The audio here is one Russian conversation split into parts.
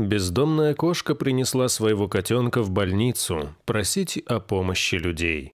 Бездомная кошка принесла своего котенка в больницу просить о помощи людей.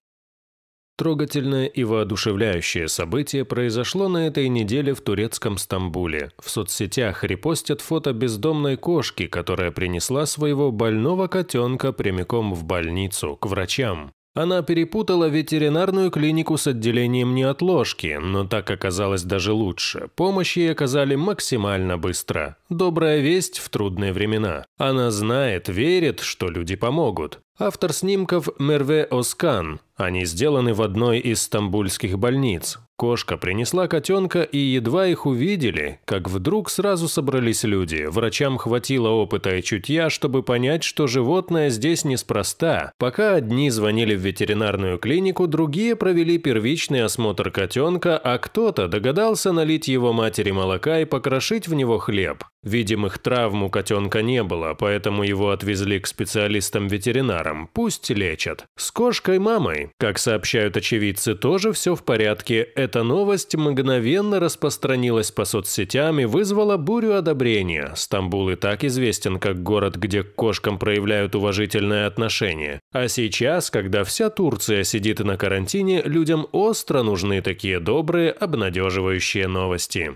Трогательное и воодушевляющее событие произошло на этой неделе в турецком Стамбуле. В соцсетях репостят фото бездомной кошки, которая принесла своего больного котенка прямиком в больницу, к врачам. Она перепутала ветеринарную клинику с отделением неотложки, но так оказалось даже лучше. Помощь ей оказали максимально быстро. Добрая весть в трудные времена. Она знает, верит, что люди помогут. Автор снимков Мерве Оскан. Они сделаны в одной из стамбульских больниц. Кошка принесла котенка, и едва их увидели, как вдруг сразу собрались люди. Врачам хватило опыта и чутья, чтобы понять, что животное здесь неспроста. Пока одни звонили в ветеринарную клинику, другие провели первичный осмотр котенка, а кто-то догадался налить его матери молока и покрошить в него хлеб. Видимых травм у котенка не было, поэтому его отвезли к специалистам-ветеринарам, пусть лечат. С кошкой-мамой, как сообщают очевидцы, тоже все в порядке. Эта новость мгновенно распространилась по соцсетям и вызвала бурю одобрения. Стамбул и так известен как город, где к кошкам проявляют уважительное отношение. А сейчас, когда вся Турция сидит на карантине, людям остро нужны такие добрые, обнадеживающие новости.